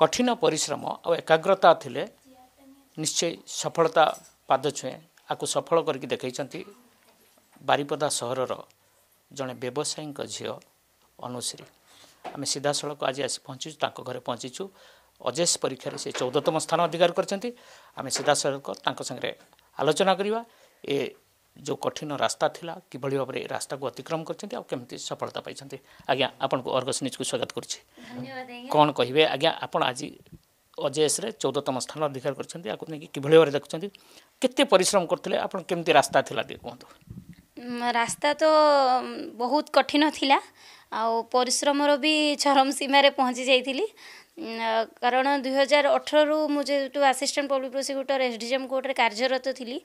କଠିନ ପରିଶ୍ରମ ଆଉ ଏକାଗ୍ରତା ଥିଲେ ନିଶ୍ଚୟ ସଫଳତା ପାଦ ଛୁଏଁ ଆକୁ ସଫଳ କରିକି ଦେଖାଇଛନ୍ତି ବାରିପଦା ସହରର ଜଣେ ବ୍ୟବସାୟୀଙ୍କ ଝିଅ ଅନୁଶ୍ରୀ ଆମେ ସିଧାସଳଖ ଆଜି ଆସି ପହଞ୍ଚିଛୁ ତାଙ୍କ ଘରେ ପହଞ୍ଚିଛୁ ଅଜେଶ ପରୀକ୍ଷାରେ ସେ ଚଉଦତମ ସ୍ଥାନ ଅଧିକାର କରିଛନ୍ତି ଆମେ ସିଧାସଳଖ ତାଙ୍କ ସାଙ୍ଗରେ ଆଲୋଚନା କରିବା ଏ ଯେଉଁ କଠିନ ରାସ୍ତା ଥିଲା କିଭଳି ଭାବରେ ରାସ୍ତାକୁ ଅତିକ୍ରମ କରିଛନ୍ତି ଆଉ କେମିତି ସଫଳତା ପାଇଛନ୍ତି ଆଜ୍ଞା ଆପଣଙ୍କୁ ଅର୍ଗସ ନ୍ୟୁଜ୍କୁ ସ୍ୱାଗତ କରୁଛି କ'ଣ କହିବେ ଆଜ୍ଞା ଆପଣ ଆଜି ଓଜେଏସ୍ରେ ଚଉଦତମ ସ୍ଥାନ ଅଧିକାର କରିଛନ୍ତି ଆକୁ ନେଇକି କିଭଳି ଭାବରେ ଦେଖୁଛନ୍ତି କେତେ ପରିଶ୍ରମ କରୁଥିଲେ ଆପଣ କେମିତି ରାସ୍ତା ଥିଲା ଟିକେ କୁହନ୍ତୁ ରାସ୍ତା ତ ବହୁତ କଠିନ ଥିଲା ଆଉ ପରିଶ୍ରମର ବି ଚରମ ସୀମାରେ ପହଞ୍ଚି ଯାଇଥିଲି କାରଣ ଦୁଇହଜାର ଅଠରରୁ ମୁଁ ଯେହେତୁ assistant public prosecutor S D M କୋର୍ଟରେ କାର୍ଯ୍ୟରତ ଥିଲି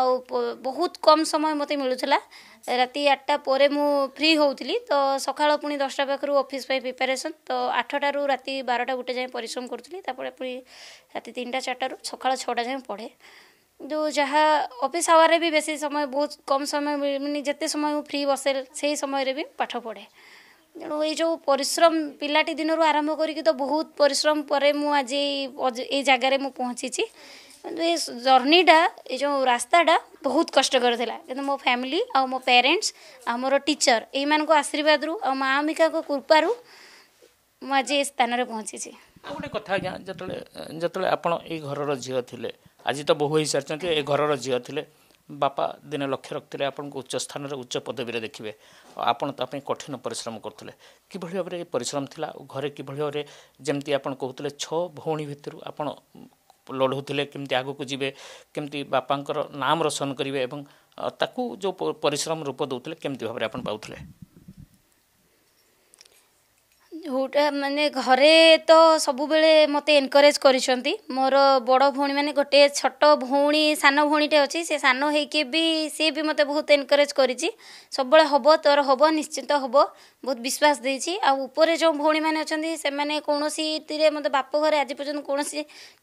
ଆଉ ବହୁତ କମ୍ ସମୟ ମୋତେ ମିଳୁଥିଲା ରାତି ଆଠଟା ପରେ ମୁଁ ଫ୍ରି ହେଉଥିଲି ତ ସକାଳ ପୁଣି ଦଶଟା ପାଖରୁ ଅଫିସ୍ ପାଇଁ ପ୍ରିପାରେସନ୍ ତ ଆଠଟାରୁ ରାତି ବାରଟା ଗୋଟେ ଯାଏଁ ପରିଶ୍ରମ କରୁଥିଲି ତାପରେ ପୁଣି ରାତି ତିନିଟା ଚାରିଟାରୁ ସକାଳ ଛଅଟା ଯାଏଁ ପଢ଼େ ଯେଉଁ ଯାହା ଅଫିସ୍ ଆୱାରରେ ବି ବେଶୀ ସମୟ ବହୁତ କମ୍ ସମୟ ମାନେ ଯେତେ ସମୟ ମୁଁ ଫ୍ରି ବସେ ସେହି ସମୟରେ ବି ପାଠ ପଢ଼େ ତେଣୁ ଏଇ ଯେଉଁ ପରିଶ୍ରମ ପିଲାଟି ଦିନରୁ ଆରମ୍ଭ କରିକି ତ ବହୁତ ପରିଶ୍ରମ ପରେ ମୁଁ ଆଜି ଏଇ ଜାଗାରେ ମୁଁ ପହଞ୍ଚିଛି କିନ୍ତୁ ଏ ଜର୍ଣ୍ଣିଟା ଏ ଯେଉଁ ରାସ୍ତାଟା ବହୁତ କଷ୍ଟକର ଥିଲା କିନ୍ତୁ ମୋ ଫ୍ୟାମିଲି ଆଉ ମୋ ପ୍ୟାରେଣ୍ଟସ୍ ଆଉ ମୋର ଟିଚର୍ ଏଇମାନଙ୍କ ଆଶୀର୍ବାଦରୁ ଆଉ ମା ଅମିକାଙ୍କ କୃପାରୁ ମୁଁ ଆଜି ଏ ସ୍ଥାନରେ ପହଞ୍ଚିଛି ଆଉ ଗୋଟେ କଥା ଆଜ୍ଞା ଯେତେବେଳେ ଯେତେବେଳେ ଆପଣ ଏଇ ଘରର ଝିଅ ଥିଲେ ଆଜି ତ ବୋହୁ ହେଇସାରିଛନ୍ତି ଏ ଘରର ଝିଅ ଥିଲେ ବାପା ଦିନେ ଲକ୍ଷ୍ୟ ରଖିଥିଲେ ଆପଣଙ୍କୁ ଉଚ୍ଚ ସ୍ଥାନରେ ଉଚ୍ଚ ପଦବୀରେ ଦେଖିବେ ଆପଣ ତା ପାଇଁ କଠିନ ପରିଶ୍ରମ କରୁଥିଲେ କିଭଳି ଭାବରେ ଏ ପରିଶ୍ରମ ଥିଲା ଆଉ ଘରେ କିଭଳି ଭାବରେ ଯେମିତି ଆପଣ କହୁଥିଲେ ଛଅ ଭଉଣୀ ଭିତରୁ ଆପଣ ଲଢ଼ଉଥିଲେ କେମିତି ଆଗକୁ ଯିବେ କେମିତି ବାପାଙ୍କର ନାମ ରୋଶନ କରିବେ ଏବଂ ତାକୁ ଯେଉଁ ପରିଶ୍ରମ ରୂପ ଦେଉଥିଲେ କେମିତି ଭାବରେ ଆପଣ ପାଉଥିଲେ ଯେଉଁଟା ମାନେ ଘରେ ତ ସବୁବେଳେ ମୋତେ ଏନକରେଜ୍ କରିଛନ୍ତି ମୋର ବଡ଼ ଭଉଣୀମାନେ ଗୋଟେ ଛୋଟ ଭଉଣୀ ସାନ ଭଉଣୀଟେ ଅଛି ସେ ସାନ ହେଇକି ବି ସିଏ ବି ମୋତେ ବହୁତ ଏନକରେଜ୍ କରିଛି ସବୁବେଳେ ହେବ ତୋର ହେବ ନିଶ୍ଚିନ୍ତ ହେବ ବହୁତ ବିଶ୍ୱାସ ଦେଇଛି ଆଉ ଉପରେ ଯେଉଁ ଭଉଣୀମାନେ ଅଛନ୍ତି ସେମାନେ କୌଣସିଥିରେ ମୋତେ ବାପ ଘରେ ଆଜି ପର୍ଯ୍ୟନ୍ତ କୌଣସି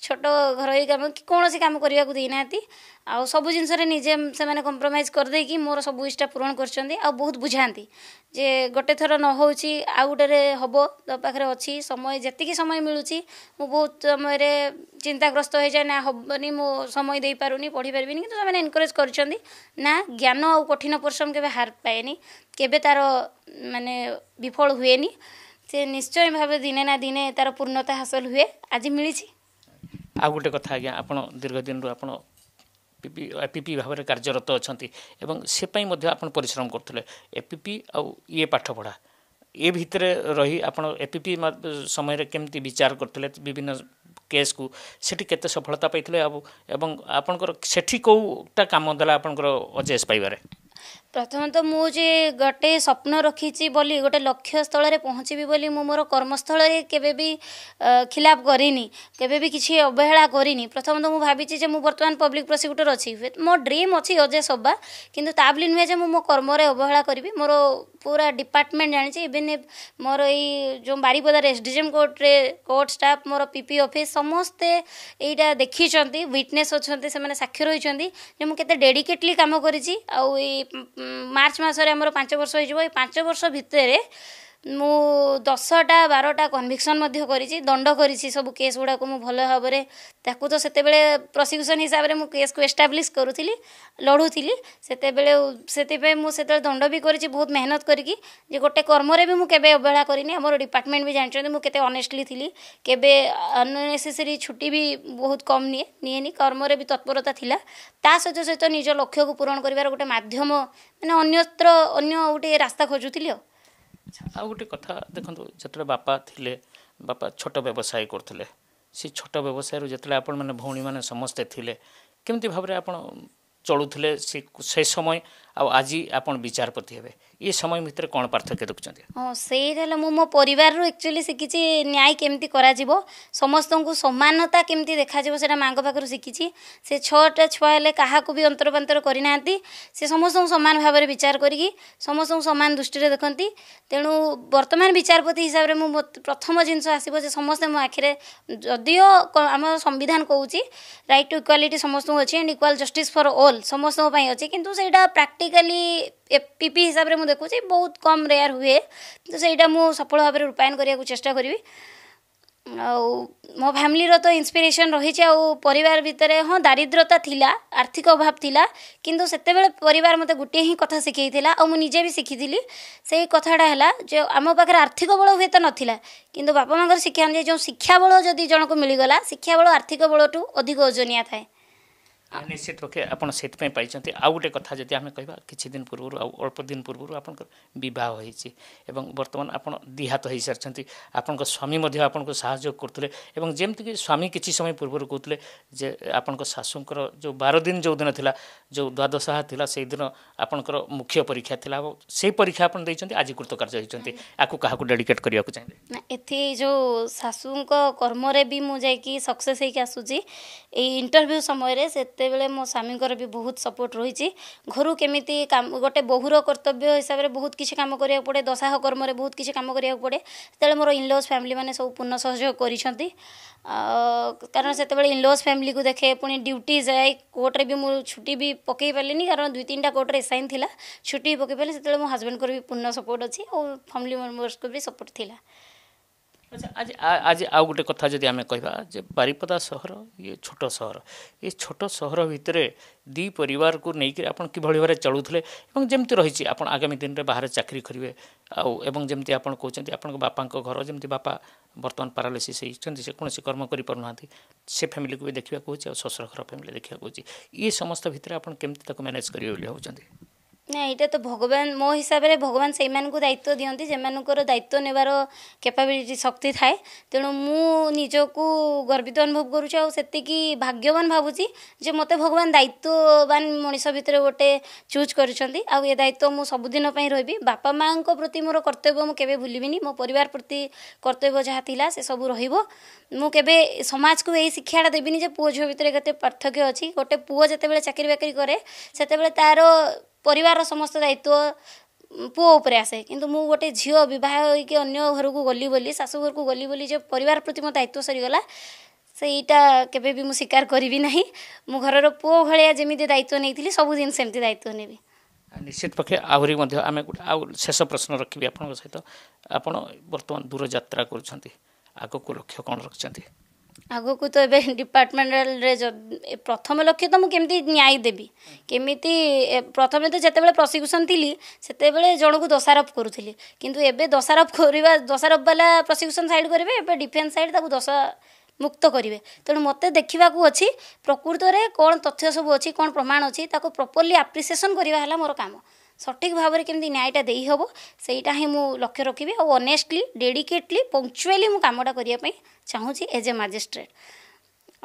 ଛୋଟ ଘରୋଇ କାମ କି କୌଣସି କାମ କରିବାକୁ ଦେଇନାହାନ୍ତି ଆଉ ସବୁ ଜିନିଷରେ ନିଜେ ସେମାନେ କମ୍ପ୍ରମାଇଜ୍ କରିଦେଇକି ମୋର ସବୁ ଇଚ୍ଛା ପୂରଣ କରିଛନ୍ତି ଆଉ ବହୁତ ବୁଝାନ୍ତି ଯେ ଗୋଟେ ଥର ନ ହେଉଛି ଆଉ ଗୋଟେରେ ହେବ ତୋ ପାଖରେ ଅଛି ସମୟ ଯେତିକି ସମୟ ମିଳୁଛି ମୁଁ ବହୁତ ସମୟରେ ଚିନ୍ତାଗ୍ରସ୍ତ ହୋଇଯାଏ ନା ହେବନି ମୁଁ ସମୟ ଦେଇପାରୁନି ପଢ଼ିପାରିବିନି କିନ୍ତୁ ସେମାନେ ଏନକରେଜ୍ କରିଛନ୍ତି ନା ଜ୍ଞାନ ଆଉ କଠିନ ପରିଶ୍ରମ କେବେ ହାର ପାଏନି କେବେ ତା'ର ମାନେ ବିଫଳ ହୁଏନି ସେ ନିଶ୍ଚୟ ଭାବେ ଦିନେ ନା ଦିନେ ତା'ର ପୂର୍ଣ୍ଣତା ହାସଲ ହୁଏ ଆଜି ମିଳିଛି ଆଉ ଗୋଟେ କଥା ଆଜ୍ଞା ଆପଣ ଦୀର୍ଘ ଦିନରୁ ଆପଣ ପିପି ଏପିପି ଭାବରେ କାର୍ଯ୍ୟରତ ଅଛନ୍ତି ଏବଂ ସେ ପାଇଁ ମଧ୍ୟ ଆପଣ ପରିଶ୍ରମ କରୁଥିଲେ ଏପିପି ଆଉ ଇଏ ପାଠପଢ଼ା ଏ ଭିତରେ ରହି ଆପଣ ଏପିପି ସମୟରେ କେମିତି ବିଚାର କରୁଥିଲେ ବିଭିନ୍ନ କେସ୍କୁ ସେଠି କେତେ ସଫଳତା ପାଇଥିଲେ ଆଉ ଏବଂ ଆପଣଙ୍କର ସେଠି କେଉଁଟା କାମ ଦେଲା ଆପଣଙ୍କର ଅଜେସ୍ ପାଇବାରେ ପ୍ରଥମତଃ ମୁଁ ଯେ ଗୋଟେ ସ୍ୱପ୍ନ ରଖିଛି ବୋଲି ଗୋଟେ ଲକ୍ଷ୍ୟ ସ୍ଥଳରେ ପହଞ୍ଚିବି ବୋଲି ମୁଁ ମୋର କର୍ମସ୍ଥଳରେ କେବେ ବି ଖିଲାପ କରିନି କେବେ ବି କିଛି ଅବହେଳା କରିନି ପ୍ରଥମତଃ ମୁଁ ଭାବିଛି ଯେ ମୁଁ ବର୍ତ୍ତମାନ ପବ୍ଲିକ୍ ପ୍ରସିକ୍ୟୁଟର୍ ଅଛି ମୋ ଡ୍ରିମ୍ ଅଛି ଅଜୟ ସବା କିନ୍ତୁ ତା ବୋଲି ନୁହେଁ ଯେ ମୁଁ ମୋ କର୍ମରେ ଅବହେଳା କରିବି ମୋର ପୁରା ଡିପାର୍ଟମେଣ୍ଟ ଜାଣିଛି ଇଭିନ୍ ମୋର ଏଇ ଯେଉଁ ବାରିପଦାରେ ଏସ୍ ଡିଜିଏମ୍ କୋର୍ଟରେ କୋର୍ଟ ଷ୍ଟାଫ୍ ମୋର ପିପି ଅଫିସ୍ ସମସ୍ତେ ଏଇଟା ଦେଖିଛନ୍ତି ୱିଟନେସ୍ ଅଛନ୍ତି ସେମାନେ ସାକ୍ଷୀ ରହିଛନ୍ତି ଯେ ମୁଁ କେତେ ଡେଡିକେଟଲି କାମ କରିଛି ଆଉ ଏଇ ମାର୍ଚ୍ଚ ମାସରେ ଆମର ପାଞ୍ଚ ବର୍ଷ ହୋଇଯିବ ଏଇ ପାଞ୍ଚ ବର୍ଷ ଭିତରେ ମୁଁ ଦଶଟା ବାରଟା କନଭିକ୍ସନ୍ ମଧ୍ୟ କରିଛି ଦଣ୍ଡ କରିଛି ସବୁ କେସ୍ ଗୁଡ଼ାକୁ ମୁଁ ଭଲ ଭାବରେ ତାକୁ ତ ସେତେବେଳେ ପ୍ରସିକ୍ୟୁସନ୍ ହିସାବରେ ମୁଁ କେସ୍କୁ ଏଷ୍ଟାବ୍ଲିଶ୍ କରୁଥିଲି ଲଢ଼ୁଥିଲି ସେତେବେଳେ ସେଥିପାଇଁ ମୁଁ ସେତେବେଳେ ଦଣ୍ଡ ବି କରିଛି ବହୁତ ମେହନତ କରିକି ଯେ ଗୋଟେ କର୍ମରେ ବି ମୁଁ କେବେ ଅବହେଳା କରିନି ଆମର ଡିପାର୍ଟମେଣ୍ଟ ବି ଜାଣିଛନ୍ତି ମୁଁ କେତେ ଅନେଷ୍ଟଲି ଥିଲି କେବେ ଅନ୍ନେସେସରି ଛୁଟି ବି ବହୁତ କମ୍ ନିଏ ନିଏନି କର୍ମରେ ବି ତତ୍ପରତା ଥିଲା ତା ସହିତ ସହିତ ନିଜ ଲକ୍ଷ୍ୟକୁ ପୂରଣ କରିବାର ଗୋଟେ ମାଧ୍ୟମ ମାନେ ଅନ୍ୟତ୍ର ଅନ୍ୟ ଗୋଟେ ରାସ୍ତା ଖୋଜୁଥିଲି ଆଉ ଆଉ ଗୋଟେ କଥା ଦେଖନ୍ତୁ ଯେତେବେଳେ ବାପା ଥିଲେ ବାପା ଛୋଟ ବ୍ୟବସାୟ କରୁଥିଲେ ସେ ଛୋଟ ବ୍ୟବସାୟରୁ ଯେତେବେଳେ ଆପଣମାନେ ଭଉଣୀମାନେ ସମସ୍ତେ ଥିଲେ କେମିତି ଭାବରେ ଆପଣ ଚଳୁଥିଲେ ସେ ସେ ସମୟ ଆଉ ଆଜି ଆପଣ ବିଚାରପତି ହେବେ ଏ ସମୟ ଭିତରେ କ'ଣ ପାର୍ଥକ୍ୟ ଦେଖୁଛନ୍ତି ହଁ ସେଇଟା ହେଲା ମୁଁ ମୋ ପରିବାରରୁ ଆକ୍ଚୁଆଲି ଶିଖିଛି ନ୍ୟାୟ କେମିତି କରାଯିବ ସମସ୍ତଙ୍କୁ ସମାନତା କେମିତି ଦେଖାଯିବ ସେଇଟା ମାଆଙ୍କ ପାଖରୁ ଶିଖିଛି ସେ ଛଅଟା ଛୁଆ ହେଲେ କାହାକୁ ବି ଅନ୍ତରପାନ୍ତର କରିନାହାନ୍ତି ସେ ସମସ୍ତଙ୍କୁ ସମାନ ଭାବରେ ବିଚାର କରିକି ସମସ୍ତଙ୍କୁ ସମାନ ଦୃଷ୍ଟିରେ ଦେଖନ୍ତି ତେଣୁ ବର୍ତ୍ତମାନ ବିଚାରପତି ହିସାବରେ ମୁଁ ପ୍ରଥମ ଜିନିଷ ଆସିବ ଯେ ସମସ୍ତେ ମୋ ଆଖିରେ ଯଦିଓ ଆମ ସମ୍ବିଧାନ କହୁଛି ରାଇଟ୍ ଟୁ ଇକ୍ୱାଲିଟି ସମସ୍ତଙ୍କୁ ଅଛି and equal justice for all ସମସ୍ତଙ୍କ ପାଇଁ ଅଛି କିନ୍ତୁ ସେଇଟା ପ୍ରାକ୍ଟିକାଲି ପିପି ହିସାବରେ ମୁଁ ଦେଖୁଛି ବହୁତ କମ୍ ରେୟାର ହୁଏ ତ ସେଇଟା ମୁଁ ସଫଳ ଭାବରେ ରୂପାୟନ କରିବାକୁ ଚେଷ୍ଟା କରିବି ଆଉ ମୋ ଫ୍ୟାମିଲିର ତ ଇନ୍ସପିରେସନ୍ ରହିଛି ଆଉ ପରିବାର ଭିତରେ ହଁ ଦାରିଦ୍ରତା ଥିଲା ଆର୍ଥିକ ଅଭାବ ଥିଲା କିନ୍ତୁ ସେତେବେଳେ ପରିବାର ମୋତେ ଗୋଟିଏ ହିଁ କଥା ଶିଖେଇଥିଲା ଆଉ ମୁଁ ନିଜେ ବି ଶିଖିଥିଲି ସେଇ କଥାଟା ହେଲା ଯେ ଆମ ପାଖରେ ଆର୍ଥିକ ବଳ ହୁଏତ ନଥିଲା କିନ୍ତୁ ବାପା ମାଆଙ୍କର ଶିକ୍ଷା ଅନୁଯାୟୀ ଯେଉଁ ଶିକ୍ଷାବଳ ଯଦି ଜଣକୁ ମିଳିଗଲା ଶିକ୍ଷାବଳ ଆର୍ଥିକ ବଳଠୁ ଅଧିକ ଓଜନିଆ ଥାଏ ନିଶ୍ଚିତ ପକ୍ଷେ ଆପଣ ସେଥିପାଇଁ ପାଇଛନ୍ତି ଆଉ ଗୋଟେ କଥା ଯଦି ଆମେ କହିବା କିଛି ଦିନ ପୂର୍ବରୁ ଆଉ ଅଳ୍ପ ଦିନ ପୂର୍ବରୁ ଆପଣଙ୍କର ବିବାହ ହୋଇଛି ଏବଂ ବର୍ତ୍ତମାନ ଆପଣ ଦିହାତ ହୋଇସାରିଛନ୍ତି ଆପଣଙ୍କ ସ୍ୱାମୀ ମଧ୍ୟ ଆପଣଙ୍କୁ ସାହାଯ୍ୟ କରୁଥିଲେ ଏବଂ ଯେମିତିକି ସ୍ୱାମୀ କିଛି ସମୟ ପୂର୍ବରୁ କହୁଥିଲେ ଯେ ଆପଣଙ୍କ ଶାଶୁଙ୍କର ଯେଉଁ ବାର ଦିନ ଯେଉଁ ଦିନ ଥିଲା ଯେଉଁ ଦ୍ୱାଦଶାହା ଥିଲା ସେଇଦିନ ଆପଣଙ୍କର ମୁଖ୍ୟ ପରୀକ୍ଷା ଥିଲା ଏବଂ ସେଇ ପରୀକ୍ଷା ଆପଣ ଦେଇଛନ୍ତି ଆଜି କୃତକାର୍ଯ୍ୟ ହୋଇଛନ୍ତି ଆକୁ କାହାକୁ ଡେଡିକେଟ୍ କରିବାକୁ ଚାହିଁବେ ନା ଏଠି ଯେଉଁ ଶାଶୁଙ୍କ କର୍ମରେ ବି ମୁଁ ଯାଇକି ସକ୍ସେସ୍ ହେଇକି ଆସୁଛି ଏଇ ଇଣ୍ଟରଭ୍ୟୁ ସମୟରେ ସେତେ ସେତେବେଳେ ମୋ ସ୍ୱାମୀଙ୍କର ବି ବହୁତ ସପୋର୍ଟ ରହିଛି ଘରୁ କେମିତି କାମ ଗୋଟେ ବୋହୂର କର୍ତ୍ତବ୍ୟ ହିସାବରେ ବହୁତ କିଛି କାମ କରିବାକୁ ପଡ଼େ ଦଶାହ କର୍ମରେ ବହୁତ କିଛି କାମ କରିବାକୁ ପଡ଼େ ସେତେବେଳେ ମୋର ଇନଲଜ୍ ମାନେ ସବୁ ପୂର୍ଣ୍ଣ ସହଯୋଗ କରିଛନ୍ତି କାରଣ ସେତେବେଳେ ଇନଲଜ୍ ଫ୍ୟାମିଲିକୁ ଦେଖେ ପୁଣି ଡ୍ୟୁଟି ଯାଏ କୋର୍ଟରେ ବି ମୁଁ ଛୁଟି ବି ପକେଇ ପାରିଲିନି କାରଣ ଦୁଇ ତିନିଟା କୋର୍ଟରେ ଏସାଇନ୍ ଥିଲା ଛୁଟି ବି ପକାଇ ପାରିଲି ସେତେବେଳେ ମୋ ହଜବେଣ୍ଡଙ୍କର ବି ପୂର୍ଣ୍ଣ ସପୋର୍ଟ ଅଛି ଆଉ ଫ୍ୟାମିଲି ମେମ୍ବର୍ସକୁ ବି ସପୋର୍ଟ ଥିଲା ଆଚ୍ଛା ଆଜି ଆଜି ଆଉ ଗୋଟେ କଥା ଯଦି ଆମେ କହିବା ଯେ ବାରିପଦା ସହର ଇଏ ଛୋଟ ସହର ଏ ଛୋଟ ସହର ଭିତରେ ଦୁଇ ପରିବାରକୁ ନେଇକି ଆପଣ କିଭଳି ଭାବରେ ଚଳୁଥିଲେ ଏବଂ ଯେମିତି ରହିଛି ଆପଣ ଆଗାମୀ ଦିନରେ ବାହାରେ ଚାକିରି କରିବେ ଆଉ ଏବଂ ଯେମିତି ଆପଣ କହୁଛନ୍ତି ଆପଣଙ୍କ ବାପାଙ୍କ ଘର ଯେମିତି ବାପା ବର୍ତ୍ତମାନ ପାରାଲିସିସ୍ ହେଇଛନ୍ତି ସେ କୌଣସି କର୍ମ କରିପାରୁନାହାନ୍ତି ସେ ଫ୍ୟାମିଲିକୁ ବି ଦେଖିବାକୁ ହେଉଛି ଆଉ ଶ୍ୱଶୁର ଘର ଫ୍ୟାମିଲି ଦେଖିବାକୁ ହେଉଛି ଏ ସମସ୍ତ ଭିତରେ ଆପଣ କେମିତି ତାକୁ ମ୍ୟାନେଜ୍ କରିବେ ବୋଲି ଭାବୁଛନ୍ତି ନା ଏଇଟା ତ ଭଗବାନ ମୋ ହିସାବରେ ଭଗବାନ ସେଇମାନଙ୍କୁ ଦାୟିତ୍ୱ ଦିଅନ୍ତି ସେମାନଙ୍କର ଦାୟିତ୍ୱ ନେବାର କେପାବିଲିଟି ଶକ୍ତି ଥାଏ ତେଣୁ ମୁଁ ନିଜକୁ ଗର୍ବିତ ଅନୁଭବ କରୁଛି ଆଉ ସେତିକି ଭାଗ୍ୟବାନ ଭାବୁଛି ଯେ ମୋତେ ଭଗବାନ ଦାୟିତ୍ୱବାନ ମଣିଷ ଭିତରେ ଗୋଟେ ଚୁଜ୍ କରିଛନ୍ତି ଆଉ ଏ ଦାୟିତ୍ୱ ମୁଁ ସବୁଦିନ ପାଇଁ ରହିବି ବାପା ମାଆଙ୍କ ପ୍ରତି ମୋର କର୍ତ୍ତବ୍ୟ ମୁଁ କେବେ ଭୁଲିବିନି ମୋ ପରିବାର ପ୍ରତି କର୍ତ୍ତବ୍ୟ ଯାହା ଥିଲା ସେସବୁ ରହିବ ମୁଁ କେବେ ସମାଜକୁ ଏଇ ଶିକ୍ଷାଟା ଦେବିନି ଯେ ପୁଅ ଝିଅ ଭିତରେ କେତେ ପାର୍ଥକ୍ୟ ଅଛି ଗୋଟେ ପୁଅ ଯେତେବେଳେ ଚାକିରି ବାକିରି କରେ ସେତେବେଳେ ତା'ର समस्त दाव पो आसे किंतु मु गोटे झियो बिवाहक अन्य घरको गली घर को गली बोली परिवार प्रति म दायित्व भी के सीार करबी नाहिँ मु घर पो भा जेमि दे दायित्व ने निश्चित मध्ये आमे आउ शेष प्रश्न वर्तमान दूर आगो को लक्ष्य कोन रखछंती ଆଗକୁ ତ ଏବେ ଡିପାର୍ଟମେଣ୍ଟାଲରେ ପ୍ରଥମ ଲକ୍ଷ୍ୟ ତ ମୁଁ କେମିତି ନ୍ୟାୟ ଦେବି କେମିତି ପ୍ରଥମେ ତ ଯେତେବେଳେ ପ୍ରସିକ୍ୟୁସନ୍ ଥିଲି ସେତେବେଳେ ଜଣକୁ ଦୋଷାରୋପ କରୁଥିଲି କିନ୍ତୁ ଏବେ ଦୋଷାରୋପ କରିବା ଦୋଷାରୋପ ବାଲା ପ୍ରସିକ୍ୟୁସନ୍ ସାଇଡ଼୍ କରିବେ ଏବେ ଡିଫେନ୍ସ ସାଇଡ଼୍ ତାକୁ ଦୋଷ ମୁକ୍ତ କରିବେ ତେଣୁ ମୋତେ ଦେଖିବାକୁ ଅଛି ପ୍ରକୃତରେ କ'ଣ ତଥ୍ୟ ସବୁ ଅଛି କ'ଣ ପ୍ରମାଣ ଅଛି ତାକୁ ପ୍ରପର୍ଲି ଆପ୍ରିସିଏସନ୍ କରିବା ହେଲା ମୋର କାମ ସଠିକ୍ ଭାବରେ କେମିତି ନ୍ୟାୟଟା ଦେଇହେବ ସେଇଟା ହିଁ ମୁଁ ଲକ୍ଷ୍ୟ ରଖିବି ଆଉ ଅନେଷ୍ଟଲି ଡେଡିକେଟଲି ପଙ୍କଚୁଆଲି ମୁଁ କାମଟା କରିବା ପାଇଁ ଚାହୁଁଛି ଏଜ୍ ଏ ମାଜିଷ୍ଟ୍ରେଟ୍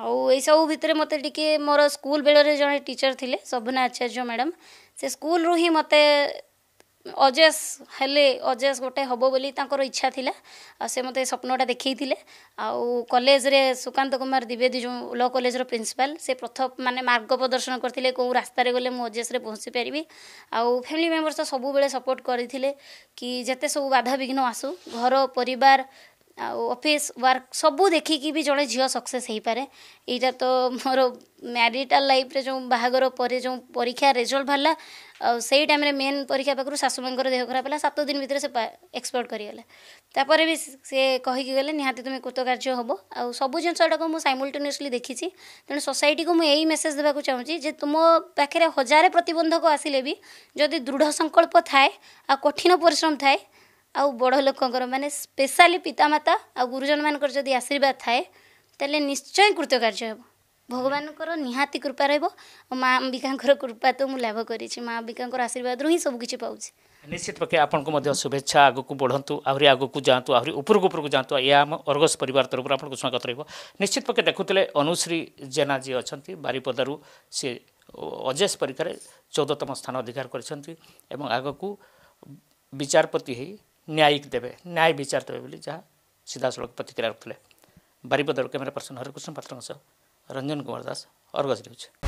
ଆଉ ଏଇସବୁ ଭିତରେ ମୋତେ ଟିକିଏ ମୋର ସ୍କୁଲ ବେଳରେ ଜଣେ ଟିଚର୍ ଥିଲେ ଶୋଭନା ଆଚାର୍ଯ୍ୟ ମ୍ୟାଡ଼ାମ୍ ସେ ସ୍କୁଲରୁ ହିଁ ମୋତେ ଅଜେଶ ହେଲେ ଅଜେଶ ଗୋଟେ ହେବ ବୋଲି ତାଙ୍କର ଇଚ୍ଛା ଥିଲା ଆଉ ସେ ମୋତେ ସ୍ୱପ୍ନଟା ଦେଖାଇଥିଲେ ଆଉ କଲେଜରେ ସୁକାନ୍ତ କୁମାର ଦ୍ୱିବେଦୀ ଯେଉଁ ଲ କଲେଜର ପ୍ରିନ୍ସିପାଲ ସେ ପ୍ରଥମ ମାନେ ମାର୍ଗ ପ୍ରଦର୍ଶନ କରିଥିଲେ କେଉଁ ରାସ୍ତାରେ ଗଲେ ମୁଁ ଅଜେଶରେ ପହଞ୍ଚି ପାରିବି ଆଉ ଫ୍ୟାମିଲି ମେମ୍ବର୍ସ ସବୁବେଳେ ସପୋର୍ଟ କରିଥିଲେ କି ଯେତେ ସବୁ ବାଧାବିଘ୍ନ ଆସୁ ଘର ପରିବାର ଆଉ ଅଫିସ୍ ୱାର୍କ ସବୁ ଦେଖିକି ବି ଜଣେ ଝିଅ ସକ୍ସେସ୍ ହେଇପାରେ ଏଇଟା ତ ମୋର ମ୍ୟାରିଟାଲ୍ ଲାଇଫ୍ରେ ଯେଉଁ ବାହାଘର ପରେ ଯେଉଁ ପରୀକ୍ଷା ରେଜଲ୍ଟ ବାହାରିଲା ଆଉ ସେଇ ଟାଇମ୍ରେ ମେନ୍ ପରୀକ୍ଷା ପାଖରୁ ଶାଶୁ ମାଙ୍କର ଦେହ ଖରାପ ହେଲା ସାତ ଦିନ ଭିତରେ ସେ ଏକ୍ସପର୍ଟ କରିଗଲେ ତାପରେ ବି ସେ କହିକି ଗଲେ ନିହାତି ତୁମେ କୃତକାର୍ଯ୍ୟ ହେବ ଆଉ ସବୁ ଜିନିଷଟାକୁ ମୁଁ ସାଇମୁଲଟେନିୟସଲି ଦେଖିଛି ତେଣୁ ସୋସାଇଟିକୁ ମୁଁ ଏଇ ମେସେଜ୍ ଦେବାକୁ ଚାହୁଁଛି ଯେ ତୁମ ପାଖରେ ହଜାରେ ପ୍ରତିବନ୍ଧକ ଆସିଲେ ବି ଯଦି ଦୃଢ଼ ସଂକଳ୍ପ ଥାଏ ଆଉ କଠିନ ପରିଶ୍ରମ ଥାଏ आउँ बडल म स्पेसाली पितामाता आ गुरुजन मान मि आशीर्वाद थाए त निश्चय कार्य कृत्यो भगवानको निहति कृपा रहेको अम्बिक कृपा त म लाभ गरि अबका आशीर्वादहरू हिँड सबक पाउँछ निश्चित पक्ष आप शुभेच्छा आगो बढा आउरी आगको को आउने उप यहाँ आम अरग परिवार तरफु स्वागत रहेको निश्चित पक्ष देखुदे अनुश्री जेना जि अहिले बारीपदारु सि अजेस परीक्षा चौधतम स्थान अधिकार गरिन्छ एगको विचारपति ନ୍ୟାୟିକ ଦେବେ ନ୍ୟାୟ ବିଚାର ଦେବେ ବୋଲି ଯାହା ସିଧାସଳଖ ପ୍ରତିକ୍ରିୟା ରଖୁଥିଲେ ବାରିପଦାରୁ କ୍ୟାମେରା ପର୍ସନ ହରେକୃଷ୍ଣ ପାତ୍ରଙ୍କ ସହ ରଞ୍ଜନ କୁମାର ଦାସ ଅର୍ଗଜ ନ୍ୟୁଜ୍